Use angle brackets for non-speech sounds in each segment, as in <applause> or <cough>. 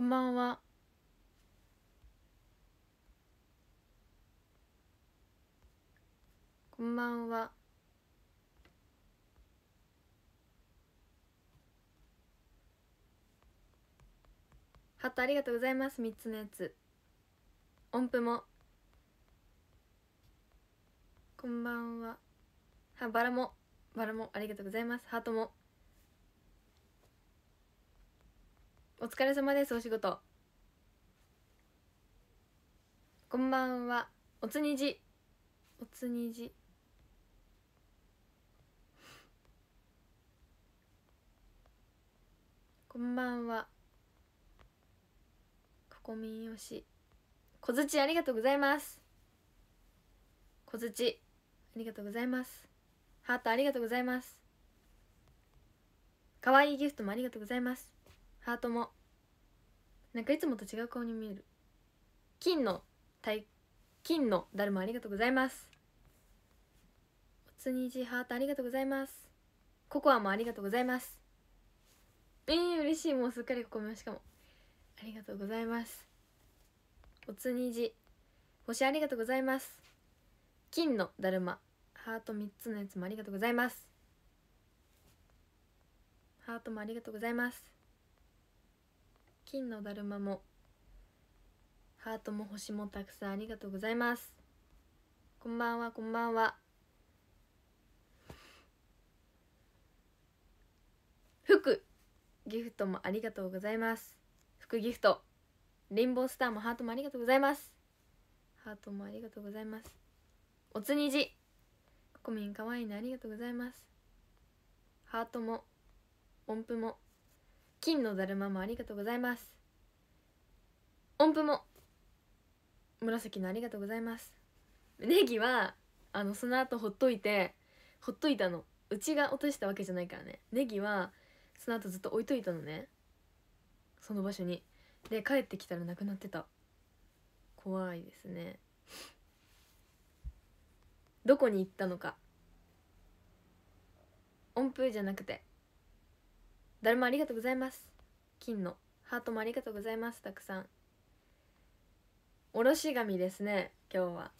こんばんは。こんばんは。ハートありがとうございます。三つのやつ。音符も。こんばんは。は、バラも。バラもありがとうございます。ハートも。お疲れ様ですお仕事こんばんはおつにじおつにじこんばんはここみよし小槌ありがとうございます小槌ありがとうございますハートありがとうございます可愛いギフトもありがとうございますハートもなんかいつもと違う顔に見える金の体金のだるまありがとうございますおつにじハートありがとうございますココアもありがとうございますえー、嬉しいもうすっかりここもしかもありがとうございますおつにじ星ありがとうございます金のだるまハート3つのやつもありがとうございますハートもありがとうございます金のだるまもハートも星もたくさんありがとうございますこんばんはこんばんは服ギフトもありがとうございます服ギフトレインボースターもハートもありがとうございますハートもありがとうございますおつにじココミンかわいいねありがとうございますハートも音符も金のだるまもありがとうございます音符も紫のありがとうございますネギはあのその後ほっといてほっといたのうちが落としたわけじゃないからねネギはその後ずっと置いといたのねその場所にで帰ってきたらなくなってた怖いですねどこに行ったのか音符じゃなくて誰もありがとうございます金のハートもありがとうございますたくさんおろし紙ですね今日は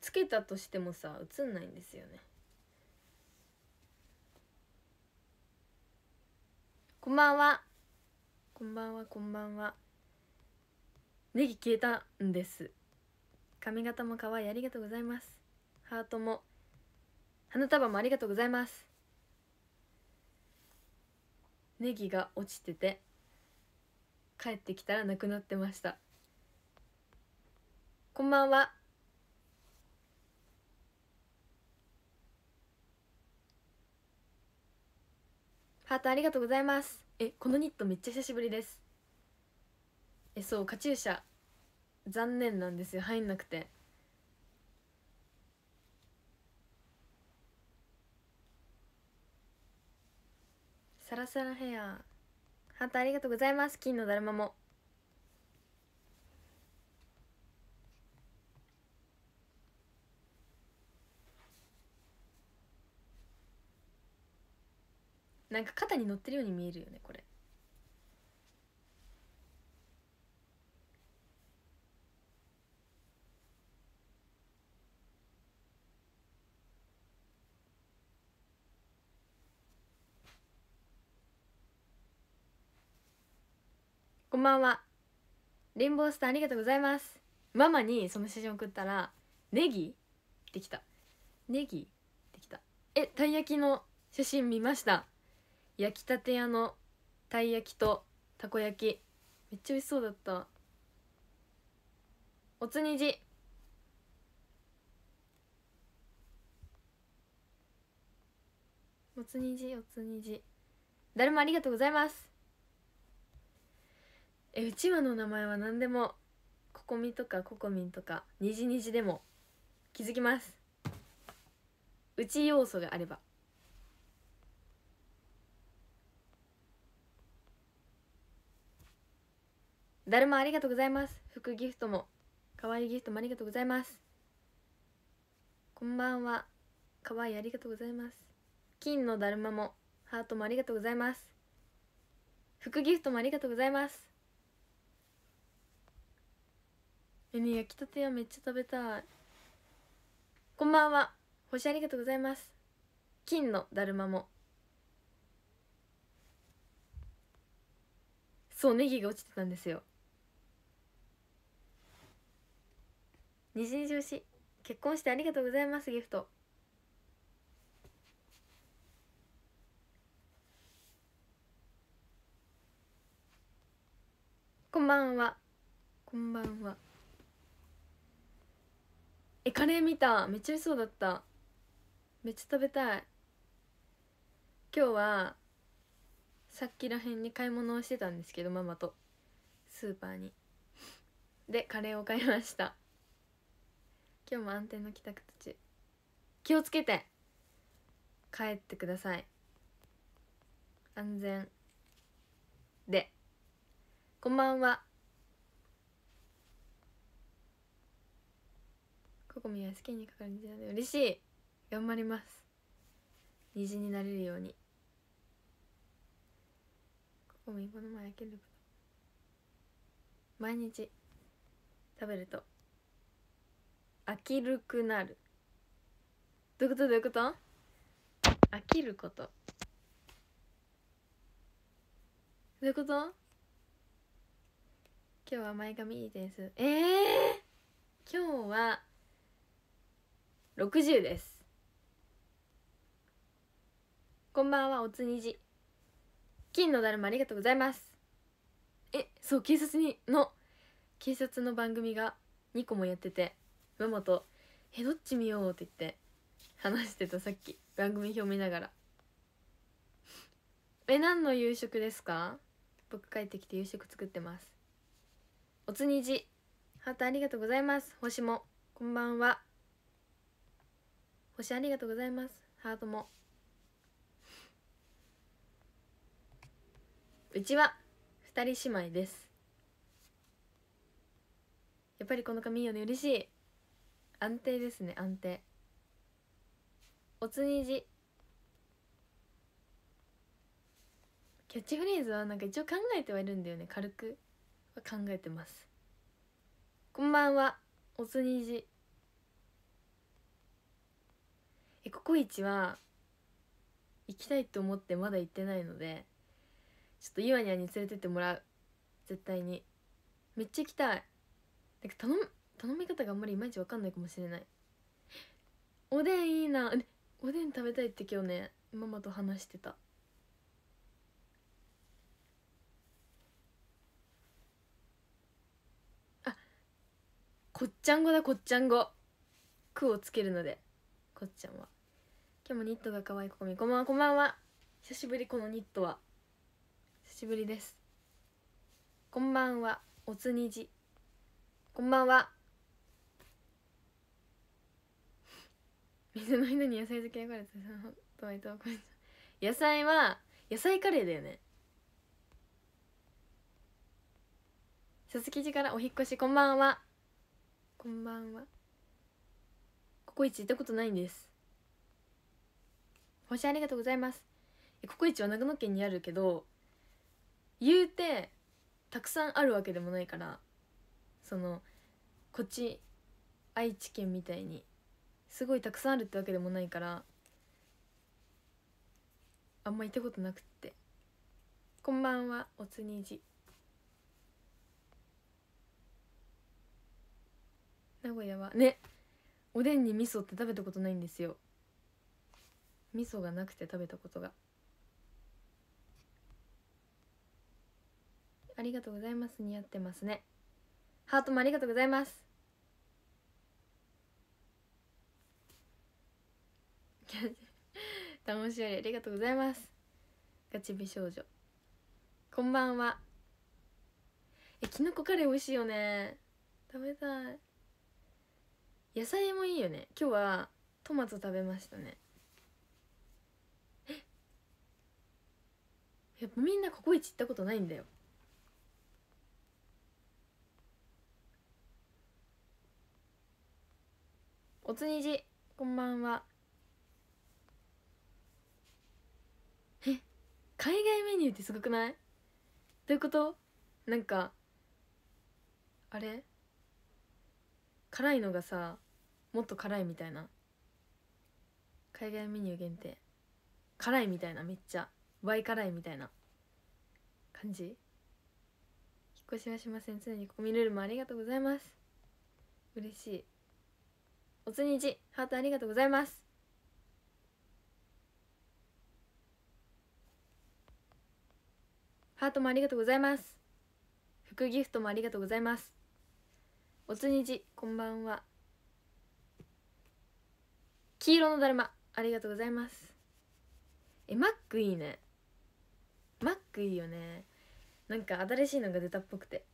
つけたとしてもさ映んないんですよねこんばんはこんばんはこんばんはネギ消えたんです髪型も可愛いありがとうございますハートも花束もありがとうございますネギが落ちてて帰ってきたらなくなってましたこんばんはハートありがとうございますえこのニットめっちゃ久しぶりですえそうカチューシャ残念なんですよ入んなくてサラサラヘアハートありがとうございます金のだるまもなんか肩に乗ってるように見えるよねこれこんばんはレインボースターありがとうございますママにその写真送ったらネギできたネギできたえたい焼きの写真見ました焼きたて屋のたい焼きとたこ焼きめっちゃ美味しそうだったおつにじおつにじおつにじだるまありがとうございますえうちわの名前は何でもここみとかここみンとかにじにじでも気づきますうち要素があればだるまありがとうございます服ギフトもかわいいギフトもありがとうございますこんばんはかわいいありがとうございます金のだるまもハートもありがとうございます服ギフトもありがとうございますえね焼きたてはめっちゃ食べたいこんばんは星ありがとうございます金のだるまもそうネギが落ちてたんですよ虹に上司結婚してありがとうございますギフトこんばんはこんばんはえカレー見ためっちゃ美味しそうだっためっちゃ食べたい今日はさっきらへんに買い物をしてたんですけどママとスーパーにでカレーを買いました今日も安定の帰宅途中気をつけて帰ってください安全でこんばんはこコミは試験にかかる虹なので嬉しい頑張ります虹になれるようにココミこの前開ける毎日食べると飽きるくなるどういうことどういうこと飽きることどういうこと今日は前髪いいですええー、今日は60ですこんばんはおつにじ金のだるまありがとうございますえそう警察にの警察の番組が2個もやっててマ本えどっち見よう?」って言って話してたさっき番組表見ながら「え何の夕食ですか?」僕帰ってきて夕食作ってますおつにじハートありがとうございます星もこんばんは星ありがとうございますハートもうちは2人姉妹ですやっぱりこの髪いいよね嬉しい安定ですね安定おつにじキャッチフレーズはなんか一応考えてはいるんだよね軽くは考えてますこんばんはおつにじえココイチは行きたいと思ってまだ行ってないのでちょっとイワニャに連れてってもらう絶対にめっちゃ行きたいなんか頼頼み方があんまりいまいち分かんないかもしれないおでんいいなおでん食べたいって今日ねママと話してたあこっちゃん語だこっちゃん語「く」をつけるのでこっちゃんは今日もニットが可愛いここみこんばんはこんばんは久しぶりこのニットは久しぶりですこんばんはおつにじこんばんは水の犬に野菜漬けがれてトマト野菜は野菜カレーだよね佐々木寺からお引越しこんばんはこんばんはコイチ行ったことないんです星ありがとうございますココイチは長野県にあるけど言うてたくさんあるわけでもないからそのこっち愛知県みたいにすごいたくさんあるってわけでもないからあんま行ったことなくってこんばんはおつにじ名古屋はねおでんに味噌って食べたことないんですよ味噌がなくて食べたことがありがとうございます似合ってますねハートもありがとうございます <laughs> 楽しいありがとうございますガチ美少女こんばんはえきのこカレー美味しいよね食べたい野菜もいいよね今日はトマト食べましたねえやっぱみんなココイチ行ったことないんだよおつにじこんばんはえ海外メニューってすごくないどういうことなんかあれ辛いのがさもっと辛いみたいな海外メニュー限定辛いみたいなめっちゃ倍辛いみたいな感じ引っ越しはしません常にここ見れるもありがとうございます嬉しいおつにじハートありがとうございますハートもありがとうございます。服ギフトもありがとうございます。おつにじこんばんは黄色のだるまありがとうございますえマックいいねマックいいよねなんか新しいのが出たっぽくて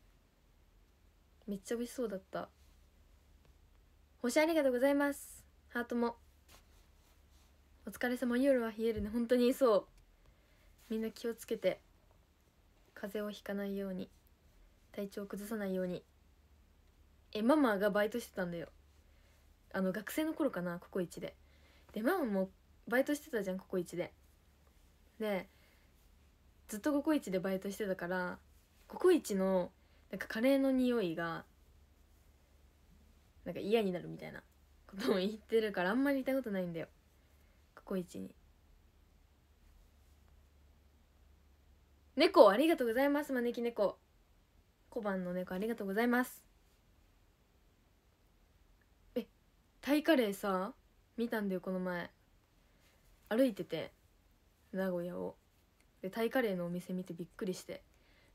めっちゃ美味しそうだった星ありがとうございますハートもお疲れ様夜は冷えるね本当にそうみんな気をつけて風邪をひかないように体調を崩さないようにえママがバイトしてたんだよあの学生の頃かなココイチででママもバイトしてたじゃんココイチででずっとココイチでバイトしてたからココイチのなんかカレーの匂いがなんか嫌になるみたいなことも言ってるからあんまり言いたことないんだよココイチに猫ありがとうございます招き猫小判の猫ありがとうございますタイカレーさ見たんだよこの前歩いてて名古屋をでタイカレーのお店見てびっくりして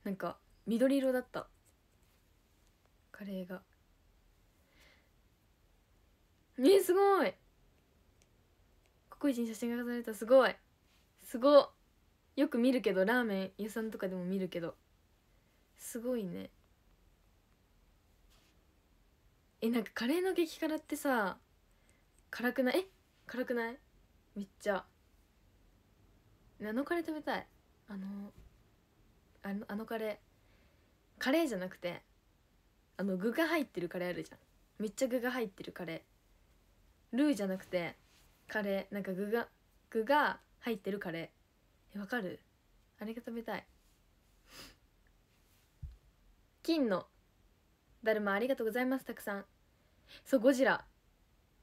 なんか緑色だったカレーがえすごいココイチに写真が飾られたすごいすごよく見るけどラーメン屋さんとかでも見るけどすごいねえなんかカレーの激辛ってさ辛くないえ辛くないめっちゃあのカレー食べたいあのあのあのカレーカレーじゃなくてあの具が入ってるカレーあるじゃんめっちゃ具が入ってるカレールーじゃなくてカレーなんか具が具が入ってるカレーえわかるあれが食べたい金のだるまありがとうございますたくさんそうゴジラ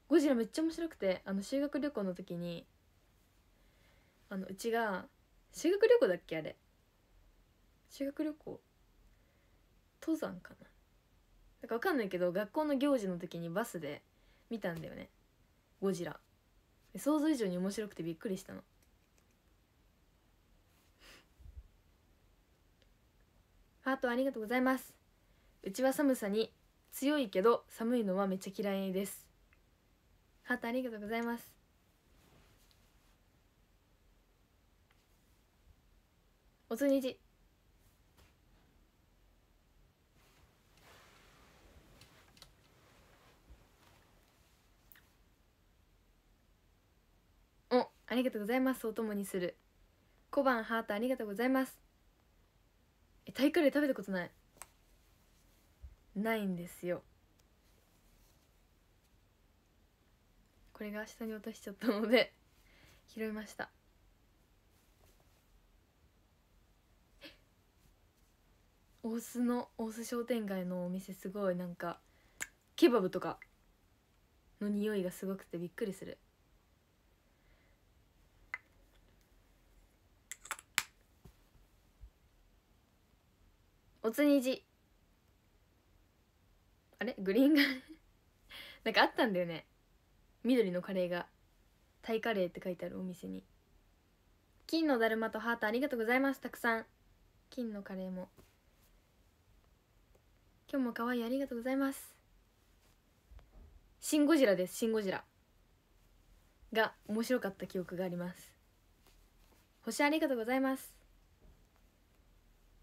ゴジラめっちゃ面白くてあの修学旅行の時にあのうちが修学旅行だっけあれ修学旅行登山かなだか分かんないけど学校の行事の時にバスで見たんだよねゴジラ想像以上に面白くてびっくりしたのハートありがとうございますうちは寒さに強いけど寒いのはめっちゃ嫌いですハートありがとうございますおつにじおありがとうございますお供にする小判ハートありがとうございますえ体育で食べたことないないんですよこれが下に落としちゃったので拾いました大須の大須商店街のお店すごいなんかケバブとかの匂いがすごくてびっくりするおつにじあれグリーンが <laughs> なんかあったんだよね緑のカレーがタイカレーって書いてあるお店に金のだるまとハートありがとうございますたくさん金のカレーも今日も可愛いありがとうございますシン・ゴジラですシン・ゴジラが面白かった記憶があります星ありがとうございます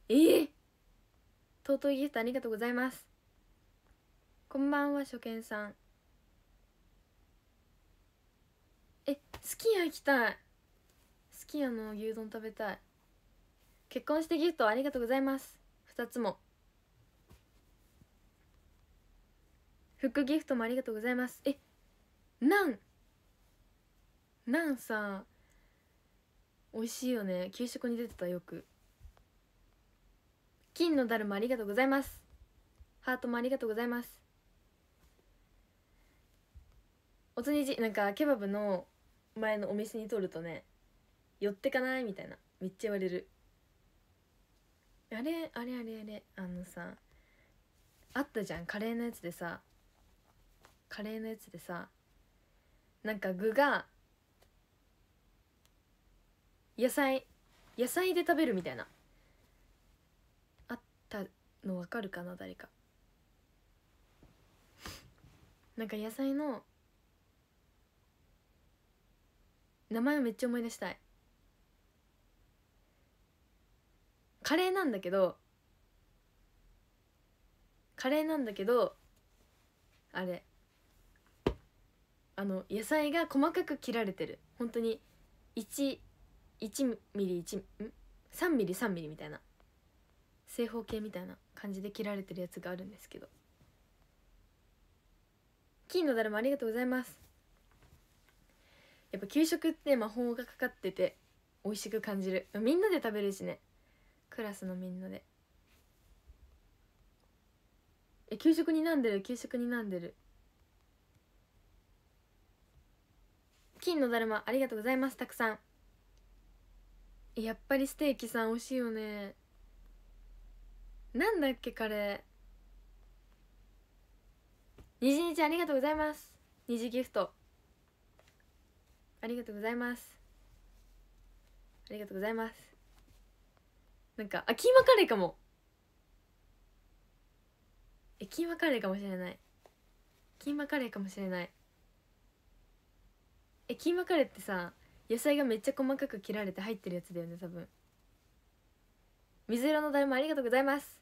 ええー、尊いギフトありがとうございますこんばんは初見さんえすき家行きたいすき家の牛丼食べたい結婚してギフトありがとうございます2つも服ギフトもありがとうございますえなんなんさ美味しいよね給食に出てたよく金のだるまありがとうございますハートもありがとうございますおつにじなんかケバブの前のお店に通るとね寄ってかないみたいなめっちゃ言われるあれあれあれあれあのさあったじゃんカレーのやつでさカレーのやつでさなんか具が野菜野菜で食べるみたいなあったの分かるかな誰かなんか野菜の名前めっちゃ思い出したいカレーなんだけどカレーなんだけどあれあの野菜が細かく切られてる本当に11ミリ1ん3ミリ3ミリみたいな正方形みたいな感じで切られてるやつがあるんですけど金のだるまありがとうございますやっぱ給食って魔法がかかってて美味しく感じるみんなで食べるしねクラスのみんなでえ給食になんでる給食になんでる金のだるまありがとうございますたくさんやっぱりステーキさん美味しいよねなんだっけカレーにじにじありがとうございますにじギフトありがとうございますありがとうございますなんかあキーマカレーかもえキーマカレーかもしれないキーマカレーかもしれないえキーマカレーってさ野菜がめっちゃ細かく切られて入ってるやつだよね多分水色のだいもありがとうございます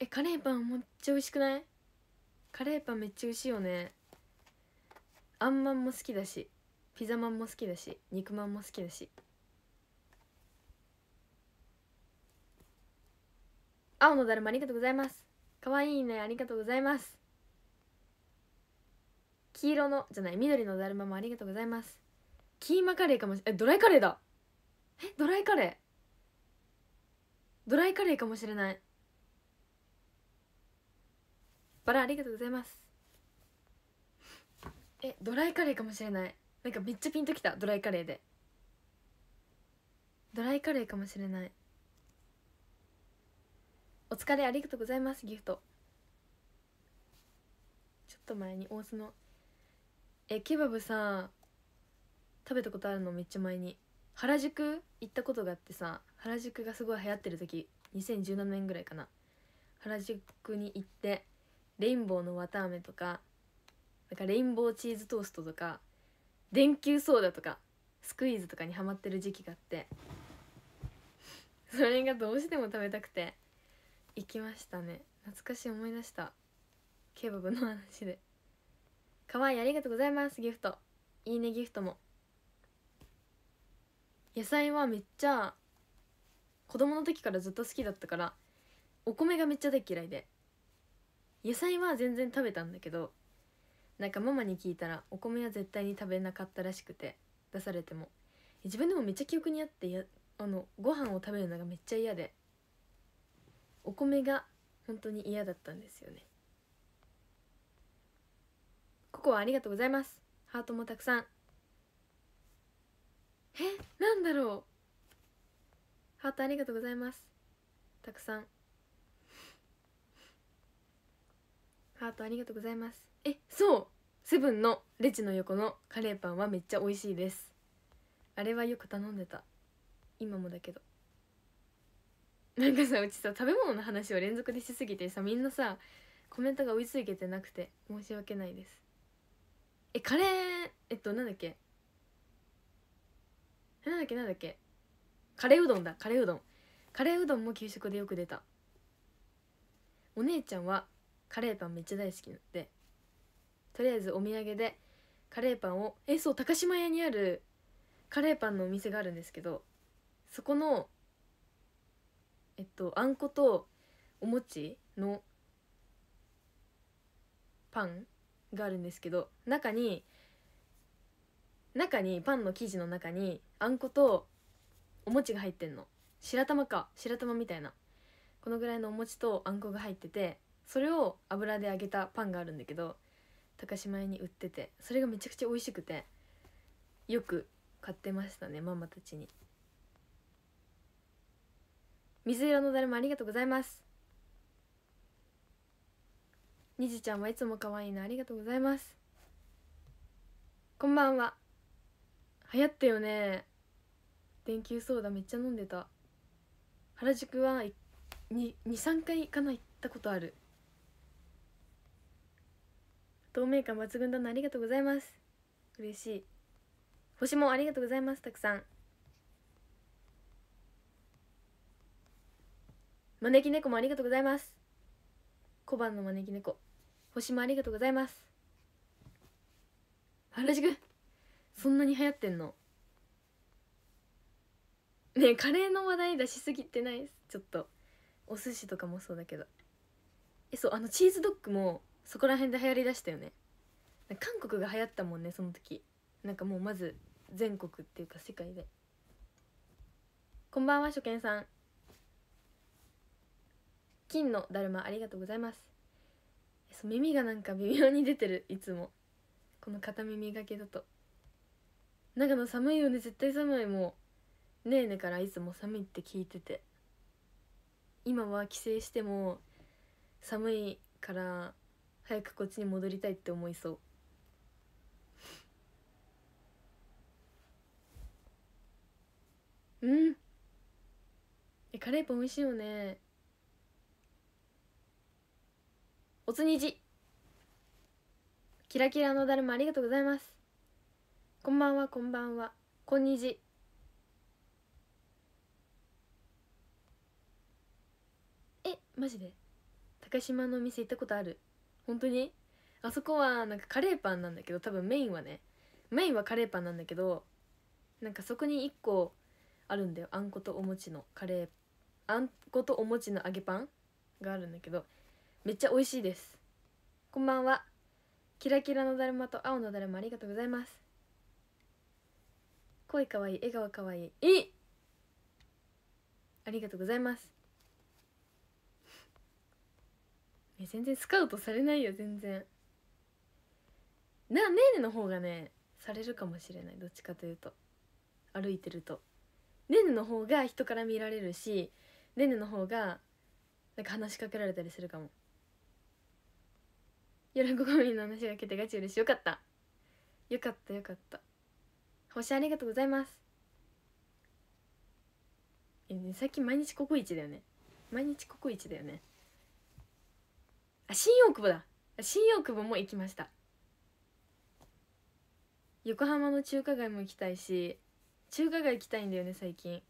えカレーパンめっちゃ美味しくないカレーパンめっちゃ美味しいよねあんまんも好きだしピザまんも好きだし肉まんも好きだし青のだるまありがとうございますかわいいねありがとうございます黄色のじゃない緑のだるまもありがとうございますキーマカレーかもしれえドライカレーだえドライカレードライカレーかもしれないバラありがとうございますえドライカレーかもしれないなんかめっちゃピンときたドライカレーでドライカレーかもしれないお疲れありがとうございますギフトちょっと前に大須のえケバブさ食べたことあるのめっちゃ前に原宿行ったことがあってさ原宿がすごい流行ってる時2017年ぐらいかな原宿に行ってレインボーの綿あめとかなんかレインボーチーズトーストとか電球ソーダとかスクイーズとかにハマってる時期があってそれがどうしても食べたくて行きましたね懐かしい思い出したケバブの話でかわいいありがとうございますギフトいいねギフトも野菜はめっちゃ子供の時からずっと好きだったからお米がめっちゃ大嫌いで野菜は全然食べたんだけどなんかママに聞いたらお米は絶対に食べなかったらしくて出されても自分でもめっちゃ記憶にあってやあのご飯を食べるのがめっちゃ嫌でお米が本当に嫌だったんですよねココはありがとうございますハートもたくさんえなんだろうハートありがとうございますたくさんハートありがとうございますえそうセブンのレジの横のカレーパンはめっちゃ美味しいですあれはよく頼んでた今もだけどなんかさうちさ食べ物の話を連続でしすぎてさみんなさコメントが追いついてなくて申し訳ないですえカレーえっとなんだっけなんだっけなんだっけカレーうどんだカレーうどんカレーうどんも給食でよく出たお姉ちゃんはカレーパンめっちゃ大好きなのでとりあえずお土産でカレーパンをえそう高島屋にあるカレーパンのお店があるんですけどそこのえっとあんことお餅のパンがあるんですけど中に中にパンの生地の中にあんことお餅が入ってんの白玉か白玉みたいなこのぐらいのお餅とあんこが入っててそれを油で揚げたパンがあるんだけど高島屋に売っててそれがめちゃくちゃ美味しくてよく買ってましたねママたちに水色のだるまありがとうございますにじちゃんはいつも可愛いなありがとうございますこんばんは流行ったよね電球ソーダめっちゃ飲んでた原宿は23回行かないったことある透明感抜群だなありがとうございます嬉しい星もありがとうございますたくさん招き猫もありがとうございます小判の招き猫星もありがとうございます原宿そんなに流行ってんのねカレーの話題出しすぎてないちょっとお寿司とかもそうだけどえそうあのチーズドッグもそこら辺で流行りだしたよね韓国が流行ったもんねその時なんかもうまず全国っていうか世界でこんばんは初見さん金のだるまありがとうございますそう耳がなんか微妙に出てるいつもこの片耳がけだと長野寒いよね絶対寒いもうねえねからいつも寒いって聞いてて今は帰省しても寒いから早くこっちに戻りたいって思いそううんえカレーパン美味しいよねおつにじキラキラのだるまありがとうございますこんばんはこんばんはこんにちえマジで高島のお店行ったことある本当にあそこはなんかカレーパンなんだけど多分メインはねメインはカレーパンなんだけどなんかそこに1個あるんだよあんことお餅のカレーあんことお餅の揚げパンがあるんだけどめっちゃ美味しいですこんばんはキラキラのだるまと青のだるまありがとうございます声かわいい笑顔かわいいありがとうございますえ全然スカウトされないよ全然なねーねの方がねされるかもしれないどっちかというと歩いてるとねーねの方が人から見られるしねーねの方がなんか話しかけられたりするかも夜ごみの話が来てガチ嬉しいよかったよかったよかった星ありがとうございますえ、ね、最近毎日ココイチだよね毎日ココイチだよねあ新大久保だ新大久保も行きました横浜の中華街も行きたいし中華街行きたいんだよね最近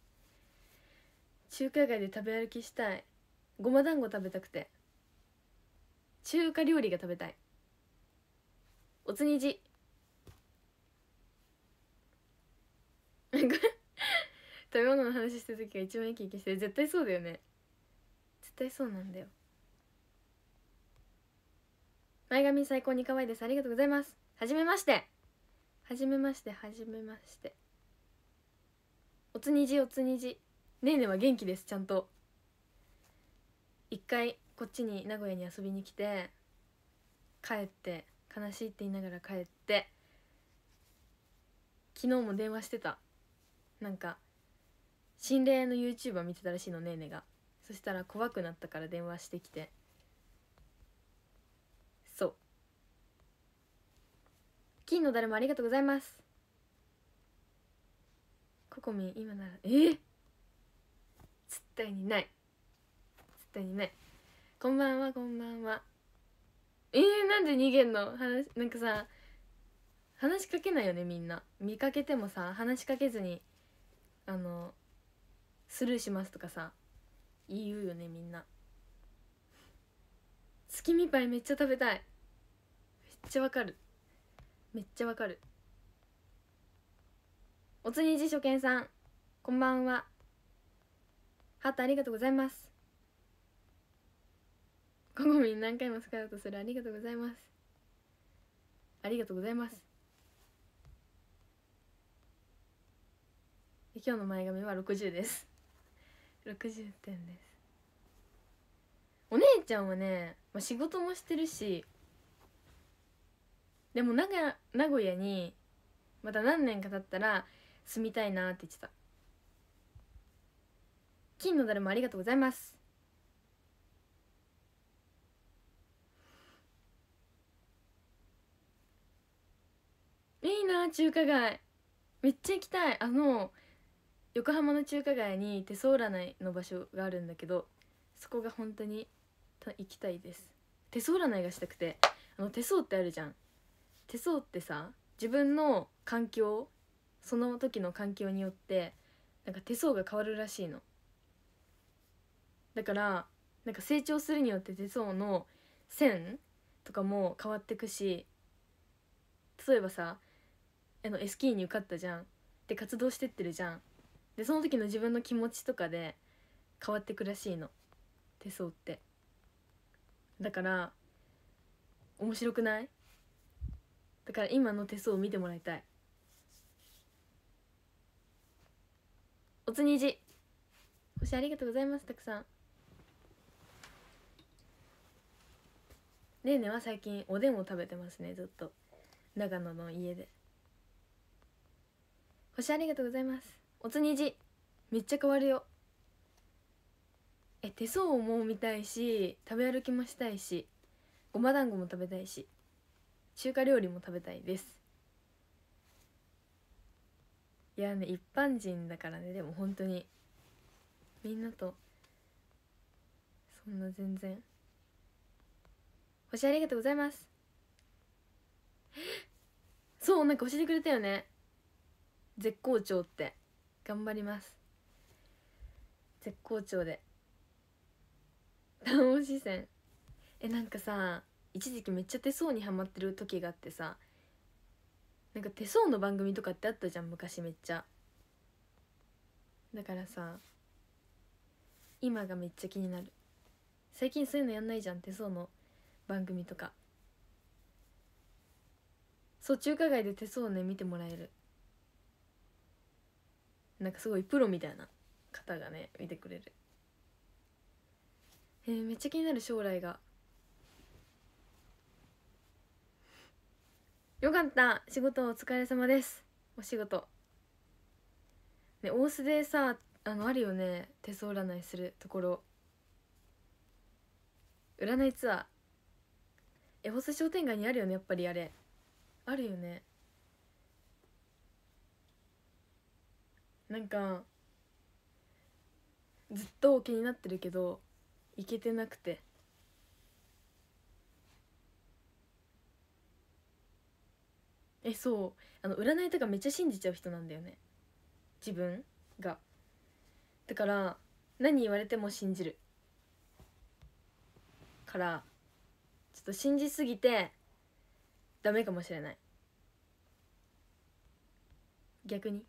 中華街で食べ歩きしたいごま団子食べたくて中華料理が食べたいおつにじ <laughs> 食べ物の話してる時が一番イきイきして絶対そうだよね絶対そうなんだよ前髪最高に可愛いですありがとうございますはじめましてはじめましてはじめましておつにじおつにじねえねは元気ですちゃんと一回こっちに名古屋に遊びに来て帰って悲しいって言いながら帰って昨日も電話してたなんか心霊の YouTuber 見てたらしいのねえねがそしたら怖くなったから電話してきて金のだるまありがとうございますココミ今ならえー、絶対にない絶対にないこんばんはこんばんはえー、なんで逃げんの話なんかさ話しかけないよねみんな見かけてもさ話しかけずにあのスルーしますとかさ言うよねみんな月見パイめっちゃ食べたいめっちゃわかるめっちゃわかるおつにじ初見さんこんばんはハートありがとうございますこごみん何回もスカウトするありがとうございますありがとうございます今日の前髪は60です60点ですお姉ちゃんはね、まあ、仕事もしてるしでも名名古屋にまた何年か経ったら住みたいなって言ってた金のだるまありがとうございますいいな中華街めっちゃ行きたいあの横浜の中華街に手相占いの場所があるんだけどそこが本当に行きたいです手相占いがしたくてあの手相ってあるじゃん手相ってさ自分の環境その時の環境によってなんか手相が変わるらしいのだからなんか成長するによって手相の線とかも変わってくし例えばさあのエスキーに受かったじゃんで活動してってるじゃんでその時の自分の気持ちとかで変わってくらしいの手相ってだから面白くないだから今の手相を見てもらいたいおつにじ星ありがとうございますたくさんねえねは最近おでんを食べてますねずっと長野の家で星ありがとうございますおつにじめっちゃ変わるよえ手相も見たいし食べ歩きもしたいしごま団子も食べたいし中華料理も食べたいですいやね一般人だからねでも本当にみんなとそんな全然星ありがとうございますそうなんか教えてくれたよね絶好調って頑張ります絶好調で単しせんえなんかさ一時期めっちゃ手相にはまってる時があってさなんか手相の番組とかってあったじゃん昔めっちゃだからさ今がめっちゃ気になる最近そういうのやんないじゃん手相の番組とかそう中華街で手相ね見てもらえるなんかすごいプロみたいな方がね見てくれるえー、めっちゃ気になる将来がよかった仕事お疲れ様ですお仕事ね大須でさあのあるよね手相占いするところ占いツアーえ細商店街にあるよねやっぱりあれあるよねなんかずっと気になってるけど行けてなくてえそうあの占いとかめっちゃ信じちゃう人なんだよね自分がだから何言われても信じるからちょっと信じすぎてダメかもしれない逆に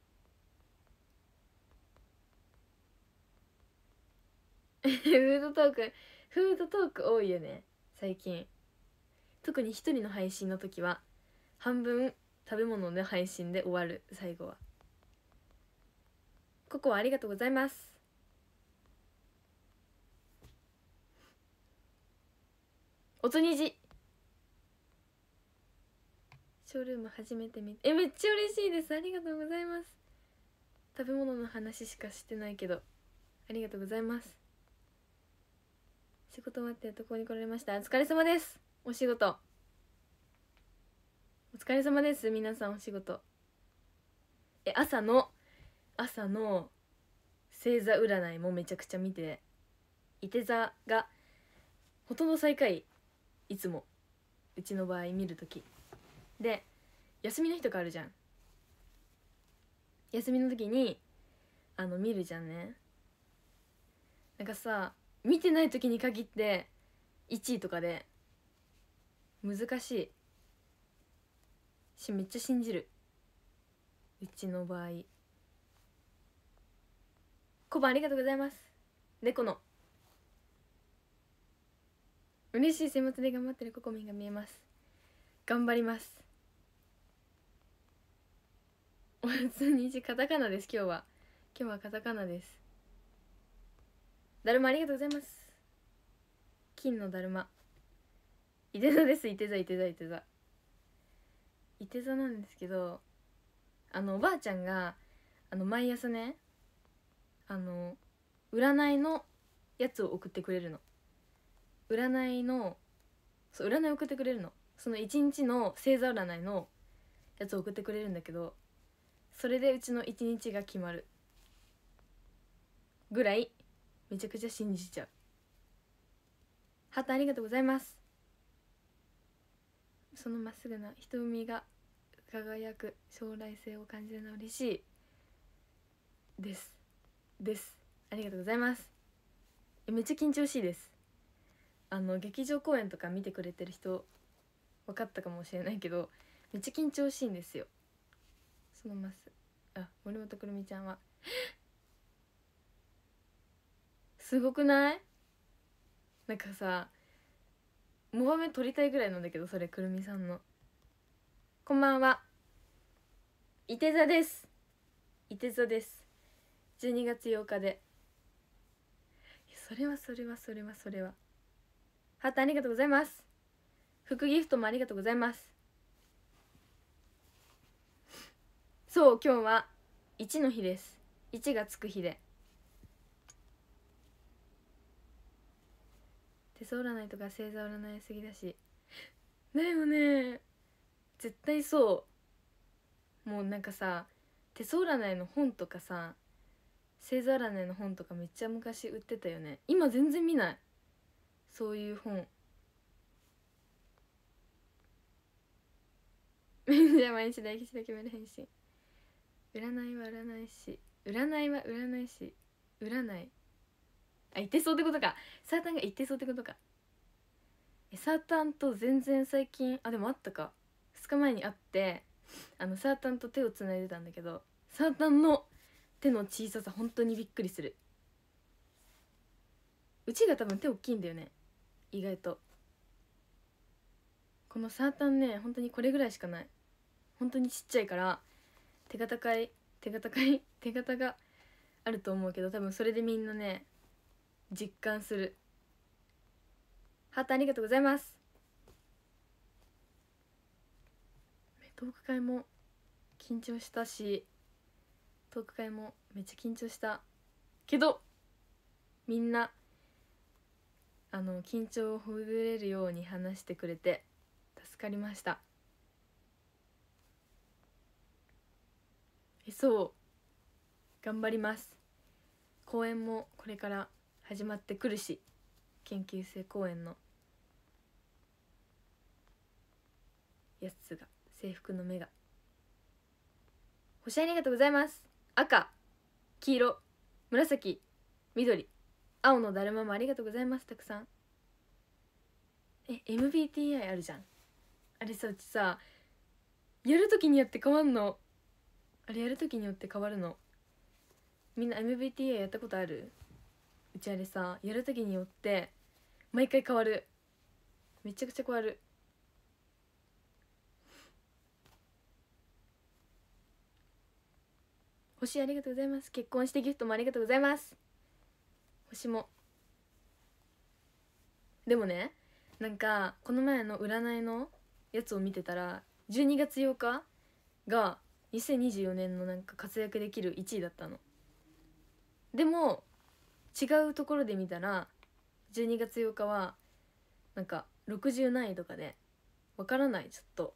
フードトークフードトーク多いよね最近特に一人の配信の時は半分食べ物の配信で終わる最後はココありがとうございますおとにじショールーム初めて見えめっちゃ嬉しいですありがとうございます食べ物の話しかしてないけどありがとうございます仕事終わってとこに来られましたお疲れ様ですお仕事お疲れ様です皆さんお仕事え朝の朝の星座占いもめちゃくちゃ見ていて座がほとんど最下位いつもうちの場合見る時で休みの日とかあるじゃん休みの時にあの見るじゃんねなんかさ見てない時に限って1位とかで難しいしめっちゃ信じるうちの場合コバありがとうございます猫の嬉しい生活で頑張ってるココミンが見えます頑張りますおやつにじカタカナです今日は今日はカタカナですだるまありがとうございます金のだるまいて座ですいて座いて座いて座い手座なんですけどあのおばあちゃんがあの毎朝ねあの占いのやつを送ってくれるの占いのそう占い送ってくれるのその一日の星座占いのやつを送ってくれるんだけどそれでうちの一日が決まるぐらいめちゃくちゃ信じちゃうハートありがとうございますそのまっすぐな瞳が輝く将来性を感じるのは嬉しいですですありがとうございますえめっちゃ緊張しいですあの劇場公演とか見てくれてる人分かったかもしれないけどめっちゃ緊張しいんですよそのますあ森本くるみちゃんはすごくないなんかさモハメ撮りたいぐらいなんだけどそれくるみさんのこんばんはいて座ですいて座です12月8日でそれはそれはそれはそれはハートありがとうございます副ギフトもありがとうございますそう今日は1の日です1がつく日で手相占いとか星座占いすぎだしだよね絶対そうもうなんかさ手相占いの本とかさ星座占いの本とかめっちゃ昔売ってたよね今全然見ないそういう本 <laughs> じゃあ毎日大吉だけ決める返信占いは占いし占いは占いし占いあ行ってそうってことかサータンが行ってそうってことかえサータンと全然最近あでもあったか2日前に会ってあのサータンと手をつないでたんだけどサータンの手の小ささ本当にびっくりするうちが多分手大きいんだよね意外とこのサータンね本当にこれぐらいしかない本当にちっちゃいから手が高い手が高い手形があると思うけど多分それでみんなね実感するハートありがとうございますトーク会も緊張したしトーク会もめっちゃ緊張したけどみんなあの緊張をほぐれるように話してくれて助かりましたえそう頑張ります公演もこれから始まってくるし研究生公演のやつが制服の目が星ありがとうございます赤黄色紫緑青のだるまもありがとうございますたくさんえ MBTI あるじゃんあれさうちさやる時によって変わんのあれやる時によって変わるのみんな MBTI やったことあるうちあれさやる時によって毎回変わるめちゃくちゃ変わる星ありがとうございます結婚してギフトもありがとうございます星もでもねなんかこの前の占いのやつを見てたら12月8日が2024年のなんか活躍できる1位だったのでも違うところで見たら12月8日はなんか60何位とかでわからないちょっと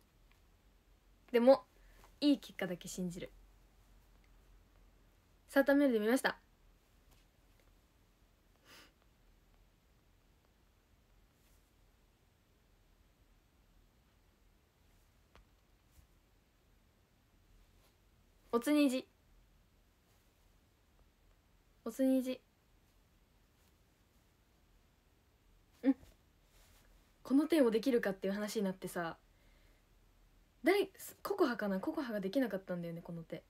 でもいい結果だけ信じるサーターメールで見ましたおつにじおつにじこの点をできるかっていう話になってさ誰ココハかなココハができなかったんだよねこの手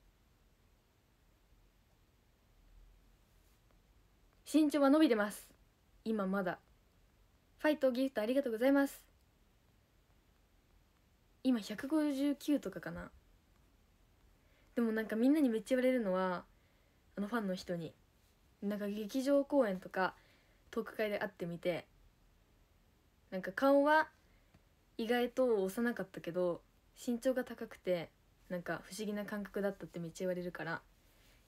身長は伸びてます今まだファイトギフトありがとうございます今159とかかなでもなんかみんなにめっちゃ言われるのはあのファンの人になんか劇場公演とかトーク会で会ってみてなんか顔は意外と幼かったけど身長が高くてなんか不思議な感覚だったってめっちゃ言われるから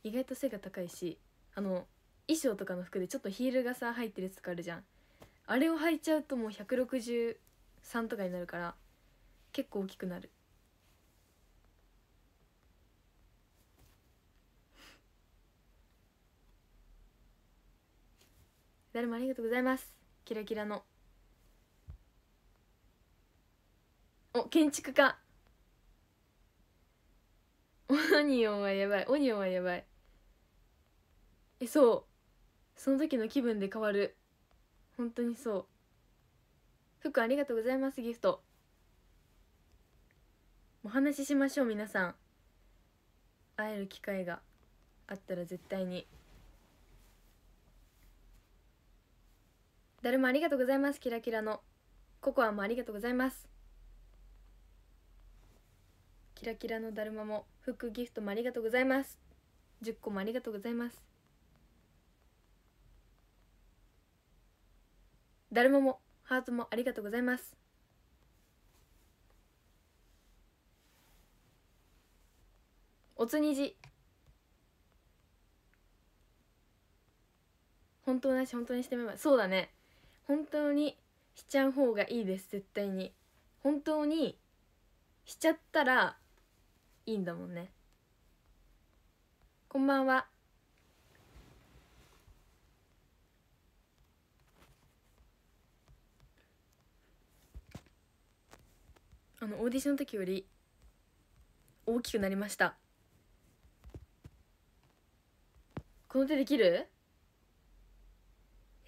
意外と背が高いしあの衣装とかの服でちょっとヒールがさ入ってるやつとかあるじゃんあれを履いちゃうともう163とかになるから結構大きくなる誰もありがとうございますキラキラのお建築家オニオンはやばいオニオンはやばいえそうその時の気分で変わる本当にそう福ありがとうございますギフトお話ししましょう皆さん会える機会があったら絶対に誰もありがとうございますキラキラのココアもありがとうございますキラキラのだるまもフックギフトもありがとうございます10個もありがとうございますだるまもハートもありがとうございますおつにじ本当なし本当にしてみますそうだね本当にしちゃう方がいいです絶対に本当にしちゃったらいいんだもんねこんばんはあのオーディションの時より大きくなりましたこの手できる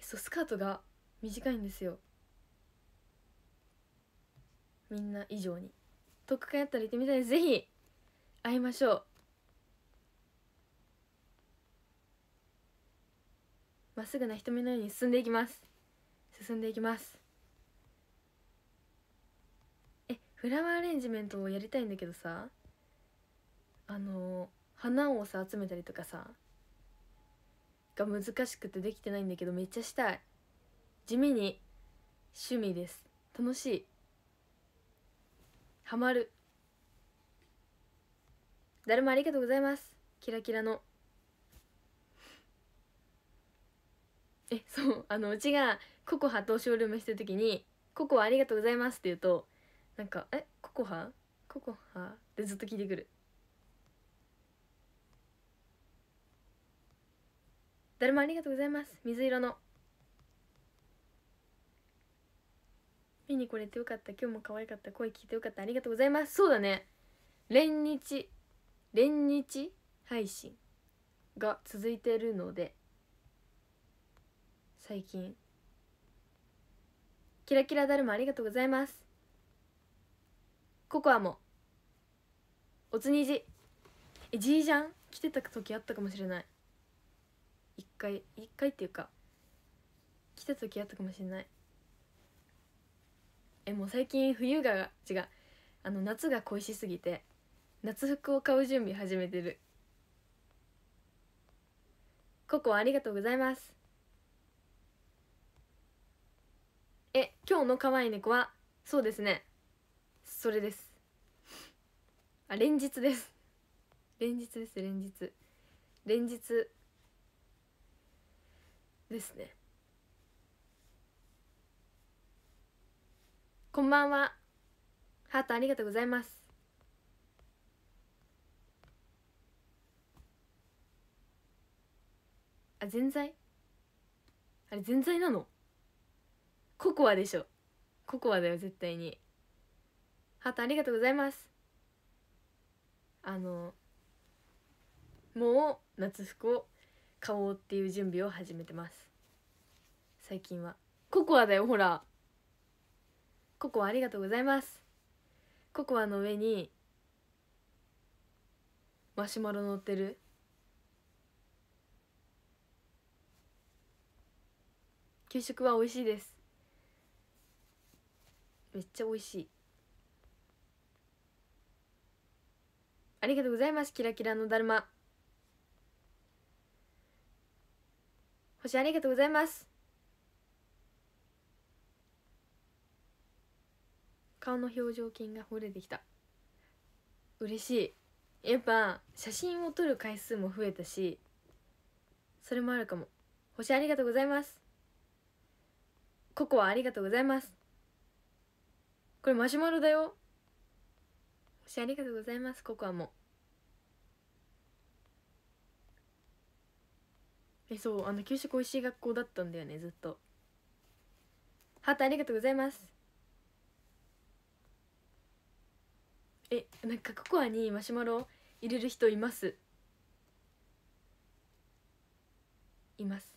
そうスカートが短いんですよみんな以上に特化やったら行ってみたいですぜひ会いましょうまっすぐな瞳のように進んでいきます進んでいきますえフラワーアレンジメントをやりたいんだけどさあの花をさ集めたりとかさが難しくてできてないんだけどめっちゃしたい地味に趣味です楽しいハマる誰もありがとうございますキラキラのえそうあのうちがココハとショールームしてる時に「ココハありがとうございます」って言うとなんか「えココハココハ?」ってずっと聞いてくる誰もありがとうございます水色の見に来れてよかった今日も可愛かった声聞いてよかったありがとうございますそうだね連日連日配信が続いてるので最近キラキラだるまありがとうございますココアもおつにじえじいじゃん来てた時あったかもしれない一回一回っていうか来た時あったかもしれないえもう最近冬が違うあの夏が恋しすぎて夏服を買う準備始めてるココありがとうございますえ今日の可愛い猫はそうですねそれですあ連日です連日です連日連日ですねこんばんはハートありがとうございますあ全んあれぜんざいなのココアでしょココアだよ絶対にハートありがとうございますあのもう夏服を買おうっていう準備を始めてます最近はココアだよほらココアありがとうございますココアの上にマシュマロ乗ってる給食は美味しいですめっちゃ美味しいありがとうございますキラキラのだるま星ありがとうございます顔の表情筋が惚れてきた嬉しいやっぱ写真を撮る回数も増えたしそれもあるかも星ありがとうございますココアありがとうございますこれマシュマロだよしありがとうございますココアもえそうあの給食おいしい学校だったんだよねずっとハートありがとうございますえなんかココアにマシュマロ入れる人いますいます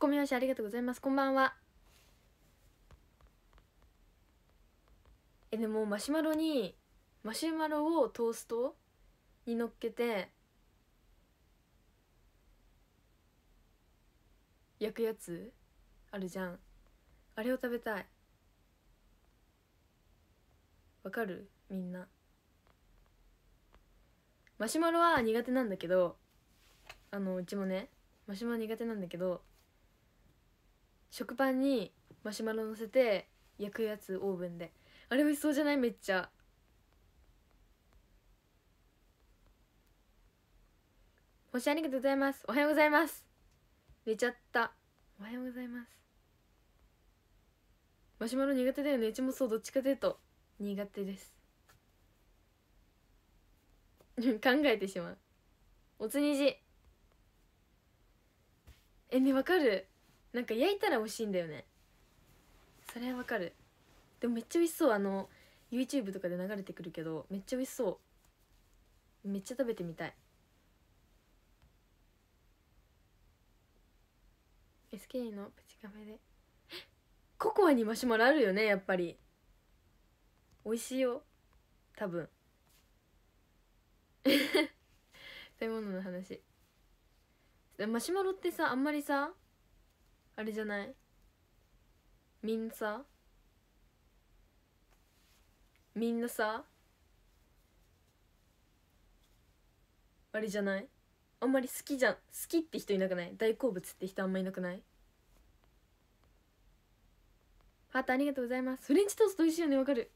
こみよしありがとうございますこんばんはえでもマシュマロにマシュマロをトーストにのっけて焼くやつあるじゃんあれを食べたいわかるみんなマシュマロは苦手なんだけどあのうちもねマシュマロ苦手なんだけど食パンにマシュマロ乗せて焼くやつオーブンであれ美味しそうじゃないめっちゃ星ありがとうございますおはようございます寝ちゃったおはようございますマシュマロ苦手だよねうちもそうどっちかというと苦手です <laughs> 考えてしまうおつにじえねわかるなんか焼いたら美味しいんだよねそれはわかるでもめっちゃ美味しそうあの YouTube とかで流れてくるけどめっちゃ美味しそうめっちゃ食べてみたい s k のプチカフェでココアにマシュマロあるよねやっぱり美味しいよ多分 <laughs> 食べ物の話マシュマロってさあんまりさあれじゃないみんなさみんなさあれじゃないあんまり好きじゃん好きって人いなくない大好物って人あんまいなくないハートありがとうございますフレンチトースト美味しいよねわかる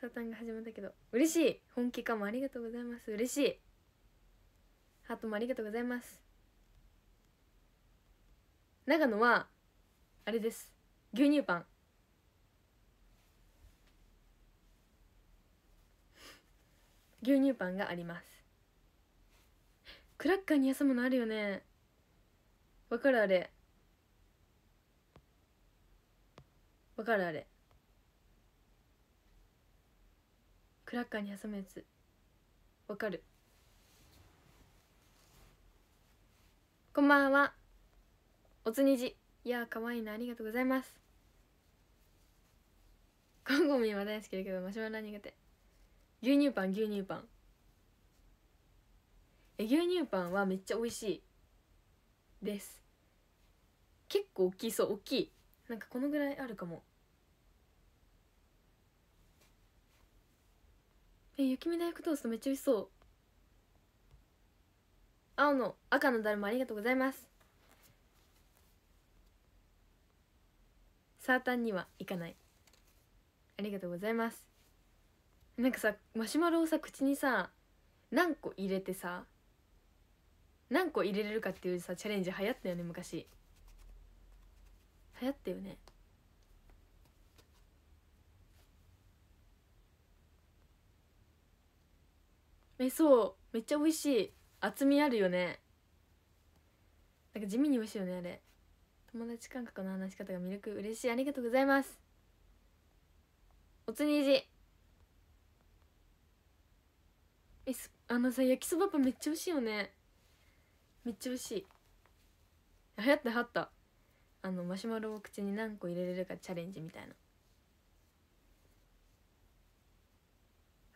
サータンが始まったけど嬉しい本気かもありがとうございます嬉しいハートもありがとうございます長野はあれです牛乳パン牛乳パンがありますクラッカーに挟むのあるよねわかるあれわかるあれクラッカーに挟むやつわかるこんばんはおつにじいや可愛いなありがとうございますカンゴミは大好きだけどマシュマロは苦手牛乳パン牛乳パンえ牛乳パンはめっちゃ美味しいです結構大きいそう大きいなんかこのぐらいあるかもえ雪見大福トーストめっちゃ美味しそう青の赤のだるまありがとうございますサータンには行かないありがとうございますなんかさマシュマロをさ口にさ何個入れてさ何個入れれるかっていうさチャレンジ流行ったよね昔流行ったよねえそうめっちゃ美味しい厚みあるよねなんか地味に美味しいよねあれ友達感覚の話し方が魅力嬉しいありがとうございますおつにじえあのさ焼きそばパンめっちゃ美味しいよねめっちゃ美味しい流行ったはったあのマシュマロを口に何個入れれるかチャレンジみたいな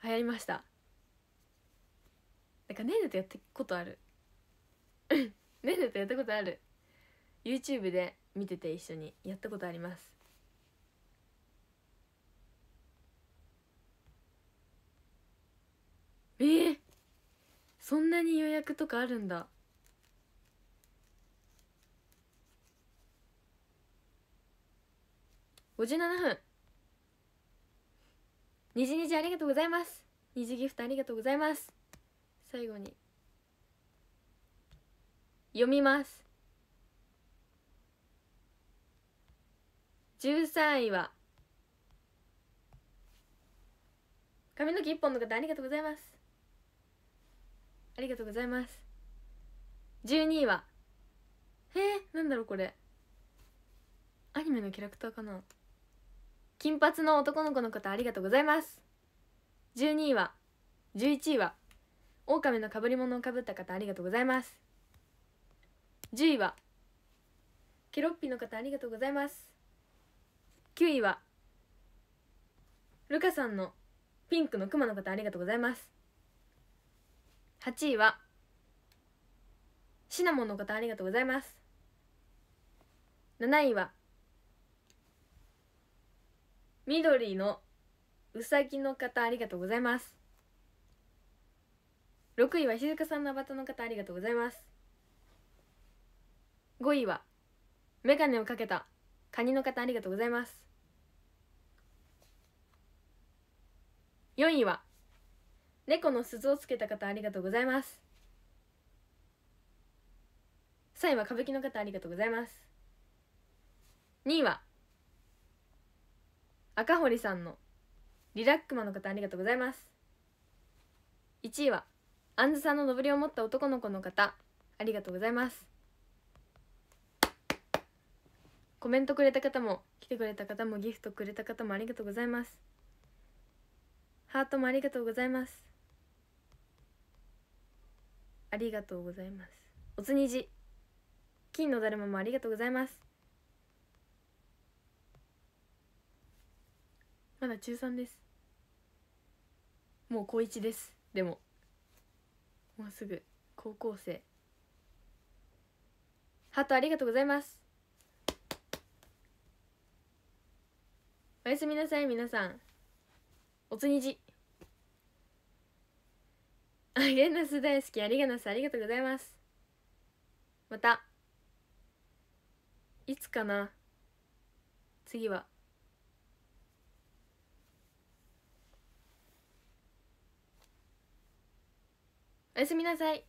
流行りましたなんかねえねとやったことあるねえねとやったことある YouTube で見てて一緒にやったことありますえー、そんなに予約とかあるんだ57分にじにじありがとうございますにじギフトありがとうございます最後に読みます13位は髪の毛1本の方ありがとうございますありがとうございます12位はえー、なんだろうこれアニメのキャラクターかな金髪の男の子の方ありがとうございます12位は11位は狼のかぶり物をかぶった方ありがとうございます10位はケロッピの方ありがとうございます9位はルカさんのピンクのクマの方ありがとうございます8位はシナモンの方ありがとうございます7位は緑のうさぎの方ありがとうございます6位は静香さんのアバタの方ありがとうございます5位はメガネをかけたカニの方ありがとうございます4位は猫の鈴をつけた方ありがとうございます3位は歌舞伎の方ありがとうございます2位は赤堀さんのリラックマの方ありがとうございます1位はあんずさんののぼりを持った男の子の方ありがとうございますコメントくれた方も来てくれた方もギフトくれた方もありがとうございますハートもありがとうございますありがとうございますおつにじ金のだるまもありがとうございますまだ中3ですもう高1ですでももうすぐ高校生ハートありがとうございますおやすみなさい皆さんおつにじあゲンナス大好きありがなすありがとうございますまたいつかな次はおやすみなさい